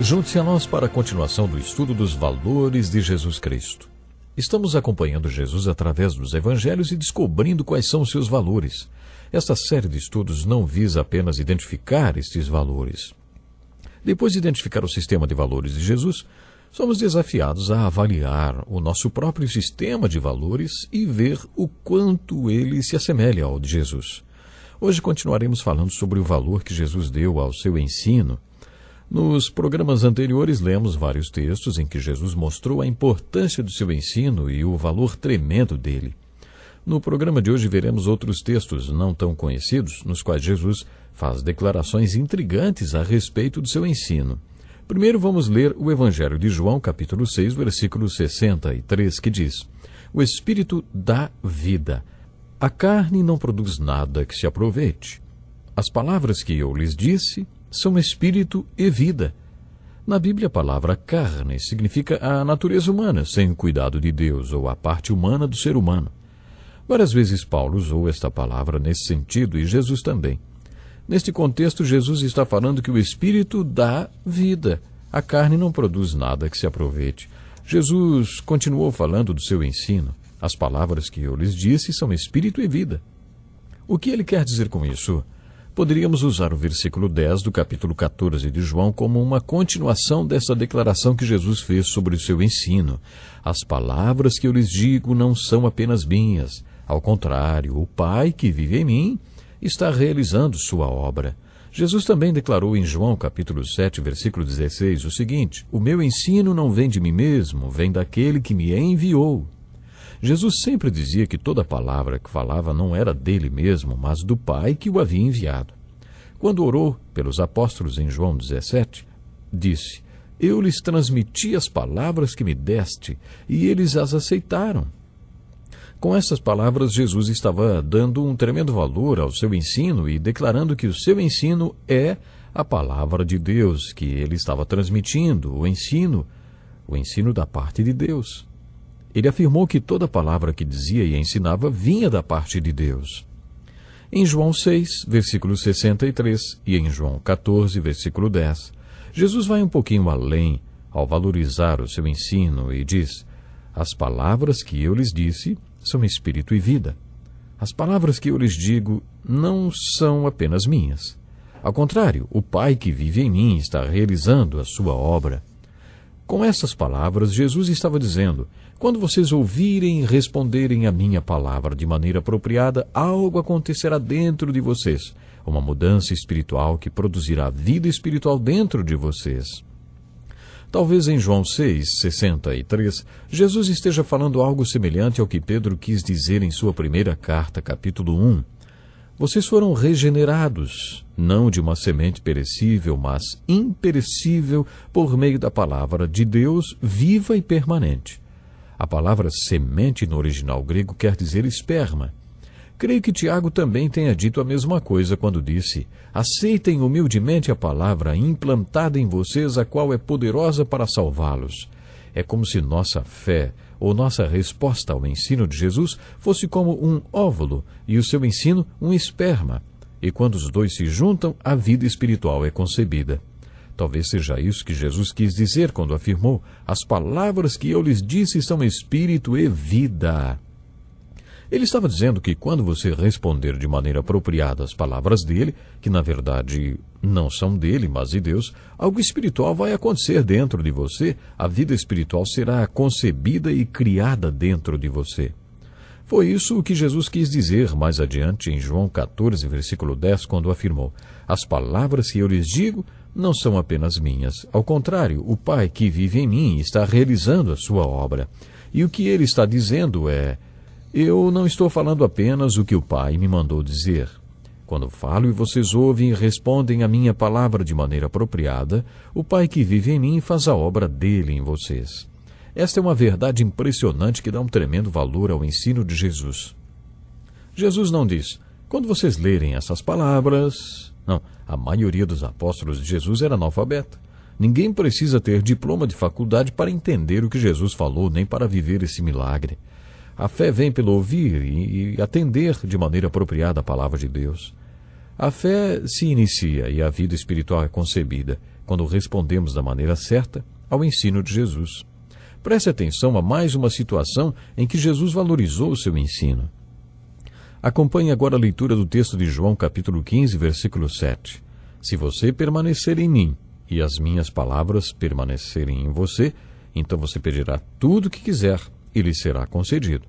Junte-se a nós para a continuação do estudo dos valores de Jesus Cristo. Estamos acompanhando Jesus através dos evangelhos e descobrindo quais são os seus valores. Esta série de estudos não visa apenas identificar estes valores. Depois de identificar o sistema de valores de Jesus, somos desafiados a avaliar o nosso próprio sistema de valores e ver o quanto ele se assemelha ao de Jesus. Hoje continuaremos falando sobre o valor que Jesus deu ao seu ensino nos programas anteriores, lemos vários textos em que Jesus mostrou a importância do seu ensino e o valor tremendo dele. No programa de hoje, veremos outros textos não tão conhecidos, nos quais Jesus faz declarações intrigantes a respeito do seu ensino. Primeiro, vamos ler o Evangelho de João, capítulo 6, versículo 63, que diz: O Espírito dá vida. A carne não produz nada que se aproveite. As palavras que eu lhes disse são espírito e vida. Na Bíblia, a palavra carne significa a natureza humana, sem o cuidado de Deus ou a parte humana do ser humano. Várias vezes Paulo usou esta palavra nesse sentido e Jesus também. Neste contexto, Jesus está falando que o espírito dá vida. A carne não produz nada que se aproveite. Jesus continuou falando do seu ensino. As palavras que eu lhes disse são espírito e vida. O que ele quer dizer com isso? poderíamos usar o versículo 10 do capítulo 14 de João como uma continuação dessa declaração que Jesus fez sobre o seu ensino. As palavras que eu lhes digo não são apenas minhas. Ao contrário, o Pai que vive em mim está realizando sua obra. Jesus também declarou em João capítulo 7, versículo 16 o seguinte: O meu ensino não vem de mim mesmo, vem daquele que me enviou. Jesus sempre dizia que toda palavra que falava não era dele mesmo, mas do Pai que o havia enviado. Quando orou pelos apóstolos em João 17, disse: Eu lhes transmiti as palavras que me deste, e eles as aceitaram. Com essas palavras, Jesus estava dando um tremendo valor ao seu ensino e declarando que o seu ensino é a palavra de Deus que ele estava transmitindo, o ensino, o ensino da parte de Deus. Ele afirmou que toda palavra que dizia e ensinava vinha da parte de Deus. Em João 6, versículo 63 e em João 14, versículo 10, Jesus vai um pouquinho além ao valorizar o seu ensino e diz: As palavras que eu lhes disse são espírito e vida. As palavras que eu lhes digo não são apenas minhas. Ao contrário, o Pai que vive em mim está realizando a sua obra. Com essas palavras, Jesus estava dizendo: Quando vocês ouvirem e responderem a minha palavra de maneira apropriada, algo acontecerá dentro de vocês, uma mudança espiritual que produzirá vida espiritual dentro de vocês. Talvez em João 6, 63, Jesus esteja falando algo semelhante ao que Pedro quis dizer em sua primeira carta, capítulo 1 vocês foram regenerados, não de uma semente perecível, mas imperecível, por meio da palavra de Deus viva e permanente. A palavra semente no original grego quer dizer esperma. Creio que Tiago também tenha dito a mesma coisa quando disse: Aceitem humildemente a palavra implantada em vocês, a qual é poderosa para salvá-los. É como se nossa fé ou nossa resposta ao ensino de Jesus fosse como um óvulo e o seu ensino um esperma. E quando os dois se juntam, a vida espiritual é concebida. Talvez seja isso que Jesus quis dizer quando afirmou: As palavras que eu lhes disse são espírito e vida. Ele estava dizendo que quando você responder de maneira apropriada as palavras dele, que na verdade não são dele, mas de Deus, algo espiritual vai acontecer dentro de você, a vida espiritual será concebida e criada dentro de você. Foi isso o que Jesus quis dizer mais adiante em João 14, versículo 10, quando afirmou: As palavras que eu lhes digo não são apenas minhas. Ao contrário, o Pai que vive em mim está realizando a sua obra. E o que ele está dizendo é: eu não estou falando apenas o que o Pai me mandou dizer. Quando falo e vocês ouvem e respondem à minha palavra de maneira apropriada, o Pai que vive em mim faz a obra dele em vocês. Esta é uma verdade impressionante que dá um tremendo valor ao ensino de Jesus. Jesus não diz, quando vocês lerem essas palavras. Não, a maioria dos apóstolos de Jesus era analfabeta. Ninguém precisa ter diploma de faculdade para entender o que Jesus falou, nem para viver esse milagre. A fé vem pelo ouvir e, e atender de maneira apropriada a palavra de Deus. A fé se inicia e a vida espiritual é concebida quando respondemos da maneira certa ao ensino de Jesus. Preste atenção a mais uma situação em que Jesus valorizou o seu ensino. Acompanhe agora a leitura do texto de João, capítulo 15, versículo 7. Se você permanecer em mim e as minhas palavras permanecerem em você, então você pedirá tudo o que quiser e lhe será concedido.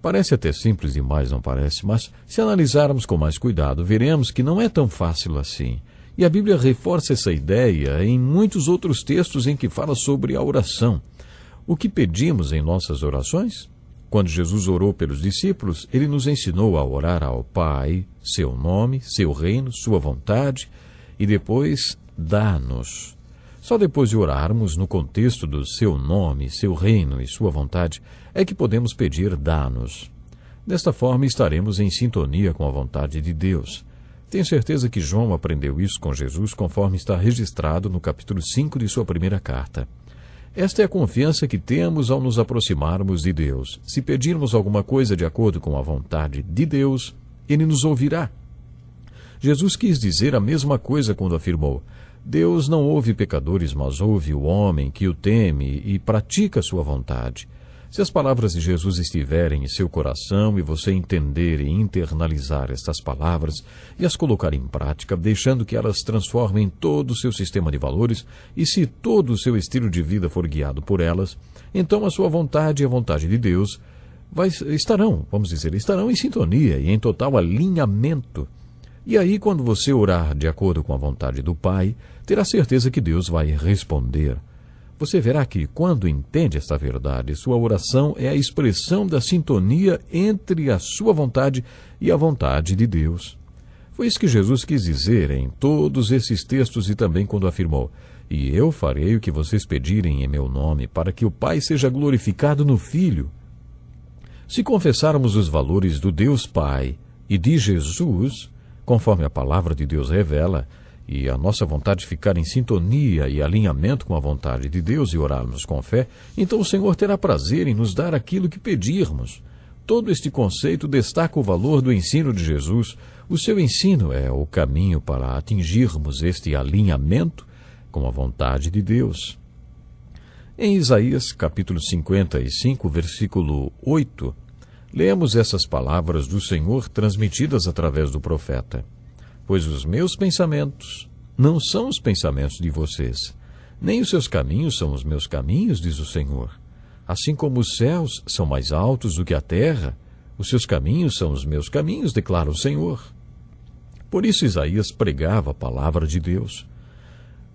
Parece até simples demais, não parece, mas se analisarmos com mais cuidado, veremos que não é tão fácil assim. E a Bíblia reforça essa ideia em muitos outros textos em que fala sobre a oração. O que pedimos em nossas orações? Quando Jesus orou pelos discípulos, ele nos ensinou a orar ao Pai, seu nome, seu reino, sua vontade, e depois dá-nos só depois de orarmos no contexto do seu nome, seu reino e sua vontade é que podemos pedir danos. Desta forma estaremos em sintonia com a vontade de Deus. Tenho certeza que João aprendeu isso com Jesus conforme está registrado no capítulo 5 de sua primeira carta. Esta é a confiança que temos ao nos aproximarmos de Deus. Se pedirmos alguma coisa de acordo com a vontade de Deus, Ele nos ouvirá. Jesus quis dizer a mesma coisa quando afirmou: Deus não ouve pecadores, mas ouve o homem que o teme e pratica sua vontade. Se as palavras de Jesus estiverem em seu coração e você entender e internalizar estas palavras e as colocar em prática, deixando que elas transformem todo o seu sistema de valores, e se todo o seu estilo de vida for guiado por elas, então a sua vontade e a vontade de Deus vai, estarão, vamos dizer, estarão em sintonia e em total alinhamento e aí, quando você orar de acordo com a vontade do Pai, terá certeza que Deus vai responder. Você verá que, quando entende esta verdade, sua oração é a expressão da sintonia entre a sua vontade e a vontade de Deus. Foi isso que Jesus quis dizer em todos esses textos e também quando afirmou: E eu farei o que vocês pedirem em meu nome, para que o Pai seja glorificado no Filho. Se confessarmos os valores do Deus Pai e de Jesus, Conforme a palavra de Deus revela, e a nossa vontade ficar em sintonia e alinhamento com a vontade de Deus e orarmos com fé, então o Senhor terá prazer em nos dar aquilo que pedirmos. Todo este conceito destaca o valor do ensino de Jesus. O seu ensino é o caminho para atingirmos este alinhamento com a vontade de Deus. Em Isaías, capítulo 55, versículo 8, Lemos essas palavras do Senhor transmitidas através do profeta. Pois os meus pensamentos não são os pensamentos de vocês, nem os seus caminhos são os meus caminhos, diz o Senhor. Assim como os céus são mais altos do que a terra, os seus caminhos são os meus caminhos, declara o Senhor. Por isso Isaías pregava a palavra de Deus.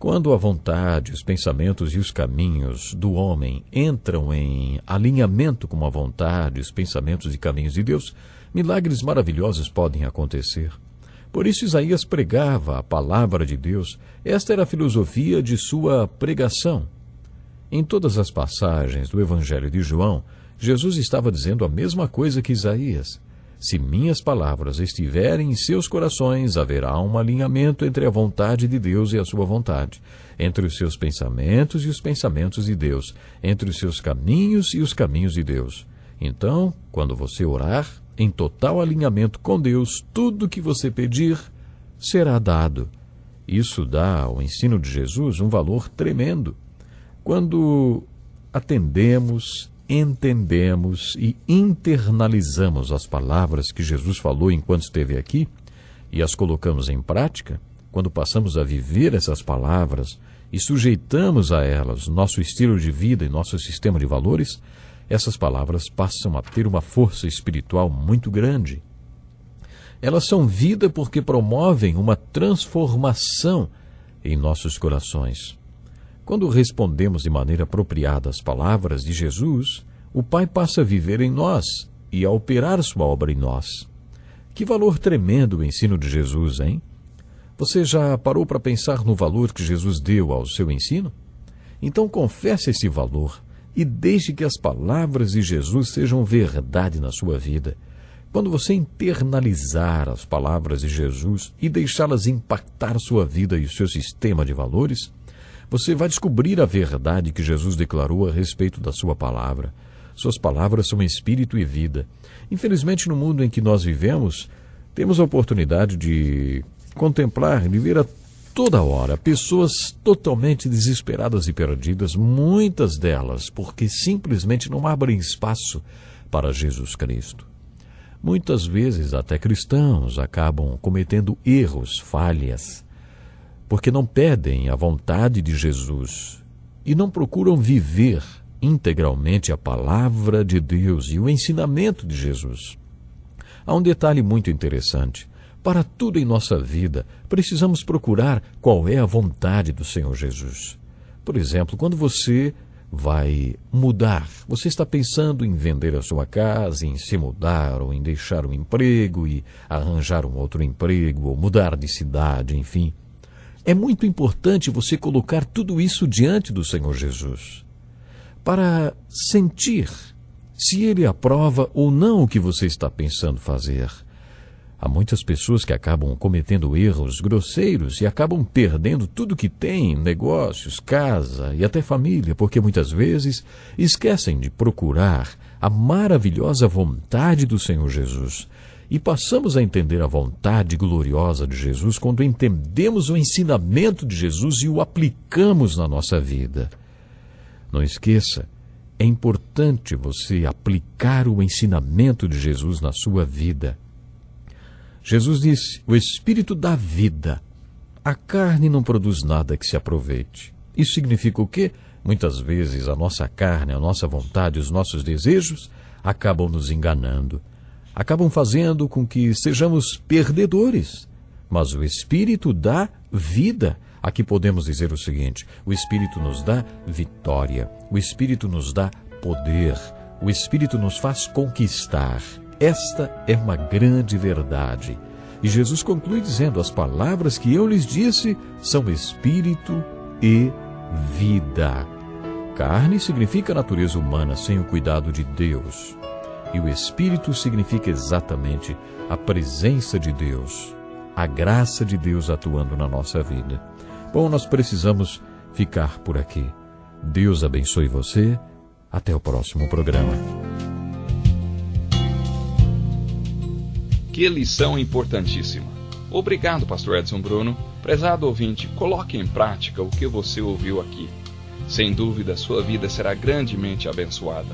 Quando a vontade, os pensamentos e os caminhos do homem entram em alinhamento com a vontade, os pensamentos e caminhos de Deus, milagres maravilhosos podem acontecer. Por isso, Isaías pregava a palavra de Deus. Esta era a filosofia de sua pregação. Em todas as passagens do Evangelho de João, Jesus estava dizendo a mesma coisa que Isaías. Se minhas palavras estiverem em seus corações, haverá um alinhamento entre a vontade de Deus e a sua vontade, entre os seus pensamentos e os pensamentos de Deus, entre os seus caminhos e os caminhos de Deus. Então, quando você orar, em total alinhamento com Deus, tudo o que você pedir será dado. Isso dá ao ensino de Jesus um valor tremendo. Quando atendemos entendemos e internalizamos as palavras que Jesus falou enquanto esteve aqui e as colocamos em prática, quando passamos a viver essas palavras e sujeitamos a elas nosso estilo de vida e nosso sistema de valores, essas palavras passam a ter uma força espiritual muito grande. Elas são vida porque promovem uma transformação em nossos corações. Quando respondemos de maneira apropriada às palavras de Jesus, o Pai passa a viver em nós e a operar sua obra em nós. Que valor tremendo o ensino de Jesus, hein? Você já parou para pensar no valor que Jesus deu ao seu ensino? Então confesse esse valor e deixe que as palavras de Jesus sejam verdade na sua vida. Quando você internalizar as palavras de Jesus e deixá-las impactar sua vida e o seu sistema de valores, você vai descobrir a verdade que Jesus declarou a respeito da sua palavra. Suas palavras são espírito e vida. Infelizmente, no mundo em que nós vivemos, temos a oportunidade de contemplar, de ver a toda hora pessoas totalmente desesperadas e perdidas, muitas delas porque simplesmente não abrem espaço para Jesus Cristo. Muitas vezes, até cristãos acabam cometendo erros, falhas, porque não pedem a vontade de Jesus e não procuram viver integralmente a palavra de Deus e o ensinamento de Jesus. Há um detalhe muito interessante. Para tudo em nossa vida, precisamos procurar qual é a vontade do Senhor Jesus. Por exemplo, quando você vai mudar, você está pensando em vender a sua casa, em se mudar, ou em deixar um emprego e arranjar um outro emprego, ou mudar de cidade, enfim. É muito importante você colocar tudo isso diante do Senhor Jesus para sentir se ele aprova ou não o que você está pensando fazer. Há muitas pessoas que acabam cometendo erros grosseiros e acabam perdendo tudo que têm, negócios, casa e até família, porque muitas vezes esquecem de procurar a maravilhosa vontade do Senhor Jesus e passamos a entender a vontade gloriosa de Jesus quando entendemos o ensinamento de Jesus e o aplicamos na nossa vida. Não esqueça, é importante você aplicar o ensinamento de Jesus na sua vida. Jesus disse: O Espírito dá vida. A carne não produz nada que se aproveite. Isso significa o quê? Muitas vezes a nossa carne, a nossa vontade, os nossos desejos acabam nos enganando acabam fazendo com que sejamos perdedores. Mas o Espírito dá vida. Aqui podemos dizer o seguinte: o Espírito nos dá vitória, o Espírito nos dá poder, o Espírito nos faz conquistar. Esta é uma grande verdade. E Jesus conclui dizendo: As palavras que eu lhes disse são espírito e vida. Carne significa natureza humana sem o cuidado de Deus. E o Espírito significa exatamente a presença de Deus, a graça de Deus atuando na nossa vida. Bom, nós precisamos ficar por aqui. Deus abençoe você. Até o próximo programa. Que lição importantíssima. Obrigado, Pastor Edson Bruno. Prezado ouvinte, coloque em prática o que você ouviu aqui. Sem dúvida, sua vida será grandemente abençoada.